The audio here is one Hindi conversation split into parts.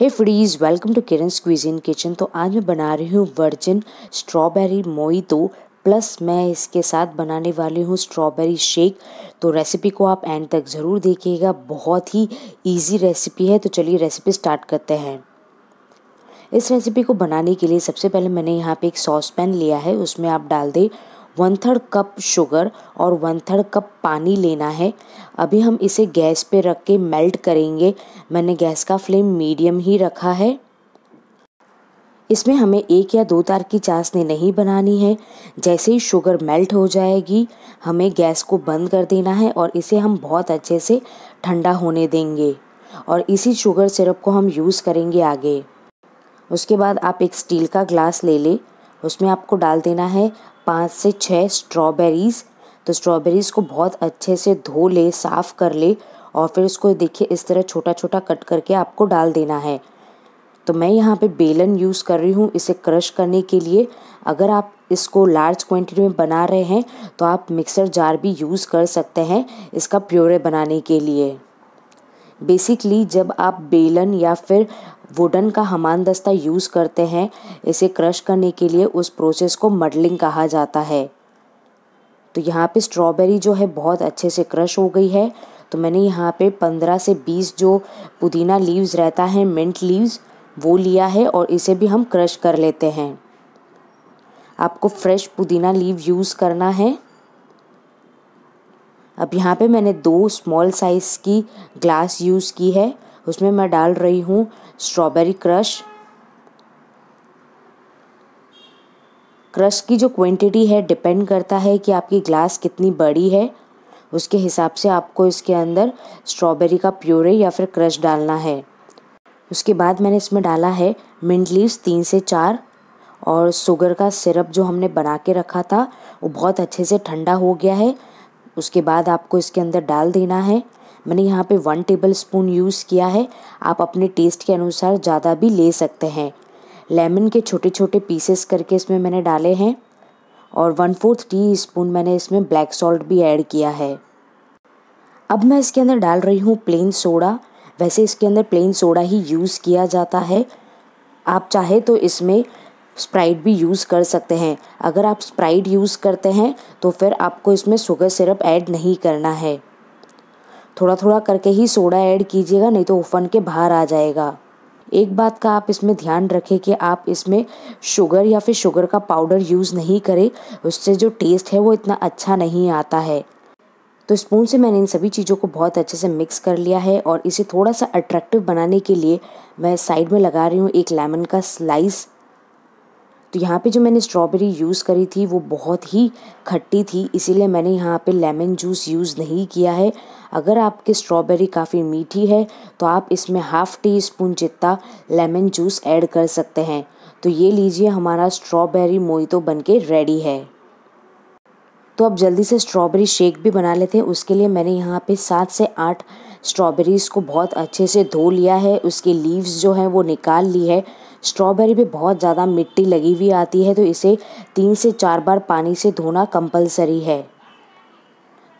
hey friends welcome to Kiran in kitchen तो आज मैं बना रही हूँ वर्जिन स्ट्रॉबेरी मोई तो प्लस मैं इसके साथ बनाने वाली हूँ स्ट्रॉबेरी शेक तो रेसिपी को आप एंड तक ज़रूर देखिएगा बहुत ही इजी रेसिपी है तो चलिए रेसिपी स्टार्ट करते हैं इस रेसिपी को बनाने के लिए सबसे पहले मैंने यहाँ पे एक सॉस पैन लिया है उसमें आप डाल दें वन थर्ड कप शुगर और वन थर्ड कप पानी लेना है अभी हम इसे गैस पे रख के मेल्ट करेंगे मैंने गैस का फ्लेम मीडियम ही रखा है इसमें हमें एक या दो तार की चाशनी नहीं बनानी है जैसे ही शुगर मेल्ट हो जाएगी हमें गैस को बंद कर देना है और इसे हम बहुत अच्छे से ठंडा होने देंगे और इसी शुगर सिरप को हम यूज़ करेंगे आगे उसके बाद आप एक स्टील का ग्लास ले लें उसमें आपको डाल देना है पाँच से छः स्ट्रॉबेरीज़ तो स्ट्रॉबेरीज़ को बहुत अच्छे से धो ले साफ़ कर ले और फिर उसको देखिए इस तरह छोटा छोटा कट करके आपको डाल देना है तो मैं यहाँ पे बेलन यूज़ कर रही हूँ इसे क्रश करने के लिए अगर आप इसको लार्ज क्वांटिटी में बना रहे हैं तो आप मिक्सर जार भी यूज़ कर सकते हैं इसका प्योरे बनाने के लिए बेसिकली जब आप बेलन या फिर वुडन का हमान दस्ता यूज़ करते हैं इसे क्रश करने के लिए उस प्रोसेस को मडलिंग कहा जाता है तो यहाँ पे स्ट्रॉबेरी जो है बहुत अच्छे से क्रश हो गई है तो मैंने यहाँ पे पंद्रह से बीस जो पुदीना लीव्स रहता है मिंट लीव्स वो लिया है और इसे भी हम क्रश कर लेते हैं आपको फ्रेश पुदीना लीव यूज़ करना है अब यहाँ पे मैंने दो स्मॉल साइज़ की ग्लास यूज़ की है उसमें मैं डाल रही हूँ स्ट्रॉबेरी क्रश क्रश की जो क्वांटिटी है डिपेंड करता है कि आपकी ग्लास कितनी बड़ी है उसके हिसाब से आपको इसके अंदर स्ट्रॉबेरी का प्योरे या फिर क्रश डालना है उसके बाद मैंने इसमें डाला है मिंट लीव्स तीन से चार और शुगर का सिरप जो हमने बना के रखा था वो बहुत अच्छे से ठंडा हो गया है उसके बाद आपको इसके अंदर डाल देना है मैंने यहाँ पे वन टेबल स्पून यूज़ किया है आप अपने टेस्ट के अनुसार ज़्यादा भी ले सकते हैं लेमन के छोटे छोटे पीसेस करके इसमें मैंने डाले हैं और वन फोर्थ टी स्पून मैंने इसमें ब्लैक सॉल्ट भी ऐड किया है अब मैं इसके अंदर डाल रही हूँ प्लेन सोडा वैसे इसके अंदर प्लेन सोडा ही यूज़ किया जाता है आप चाहे तो इसमें स्प्राइट भी यूज़ कर सकते हैं अगर आप स्प्राइट यूज़ करते हैं तो फिर आपको इसमें शुगर सिरप ऐड नहीं करना है थोड़ा थोड़ा करके ही सोडा ऐड कीजिएगा नहीं तो ओफन के बाहर आ जाएगा एक बात का आप इसमें ध्यान रखें कि आप इसमें शुगर या फिर शुगर का पाउडर यूज़ नहीं करें उससे जो टेस्ट है वो इतना अच्छा नहीं आता है तो स्पून से मैंने इन सभी चीज़ों को बहुत अच्छे से मिक्स कर लिया है और इसे थोड़ा सा अट्रैक्टिव बनाने के लिए मैं साइड में लगा रही हूँ एक लेमन का स्लाइस तो यहाँ पे जो मैंने स्ट्रॉबेरी यूज़ करी थी वो बहुत ही खट्टी थी इसीलिए मैंने यहाँ पे लेमन जूस यूज़ नहीं किया है अगर आपकी स्ट्रॉबेरी काफ़ी मीठी है तो आप इसमें हाफ़ टी स्पून जितना लेमन जूस ऐड कर सकते हैं तो ये लीजिए हमारा स्ट्रॉबेरी मोई बन के रेडी है तो अब जल्दी से स्ट्रॉबेरी शेक भी बना लेते हैं उसके लिए मैंने यहाँ पे सात से आठ स्ट्रॉबेरीज़ को बहुत अच्छे से धो लिया है उसके लीव्स जो हैं वो निकाल ली है स्ट्रॉबेरी पे बहुत ज़्यादा मिट्टी लगी हुई आती है तो इसे तीन से चार बार पानी से धोना कंपलसरी है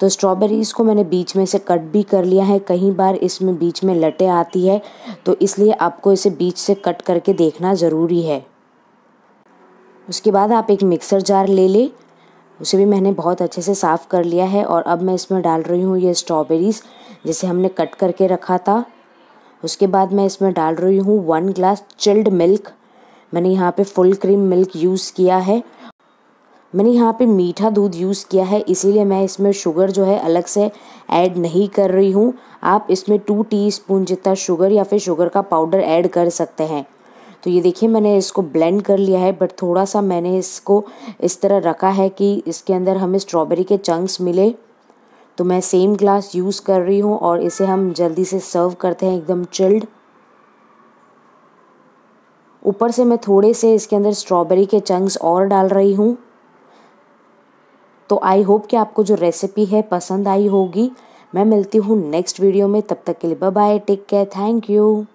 तो स्ट्रॉबेरीज़ को मैंने बीच में से कट भी कर लिया है कई बार इसमें बीच में लटे आती है तो इसलिए आपको इसे बीच से कट करके देखना ज़रूरी है उसके बाद आप एक मिक्सर जार ले लें उसे भी मैंने बहुत अच्छे से साफ़ कर लिया है और अब मैं इसमें डाल रही हूँ ये स्ट्रॉबेरीज़ जिसे हमने कट करके रखा था उसके बाद मैं इसमें डाल रही हूँ वन ग्लास चिल्ड मिल्क मैंने यहाँ पे फुल क्रीम मिल्क यूज़ किया है मैंने यहाँ पे मीठा दूध यूज़ किया है इसीलिए मैं इसमें शुगर जो है अलग से ऐड नहीं कर रही हूँ आप इसमें टू टीस्पून जितना शुगर या फिर शुगर का पाउडर ऐड कर सकते हैं तो ये देखिए मैंने इसको ब्लेंड कर लिया है बट थोड़ा सा मैंने इसको इस तरह रखा है कि इसके अंदर हमें स्ट्रॉबेरी के चंक्स मिले तो मैं सेम ग्लास यूज़ कर रही हूँ और इसे हम जल्दी से सर्व करते हैं एकदम चिल्ड ऊपर से मैं थोड़े से इसके अंदर स्ट्रॉबेरी के चंक्स और डाल रही हूँ तो आई होप कि आपको जो रेसिपी है पसंद आई होगी मैं मिलती हूँ नेक्स्ट वीडियो में तब तक के लिए bye take care thank you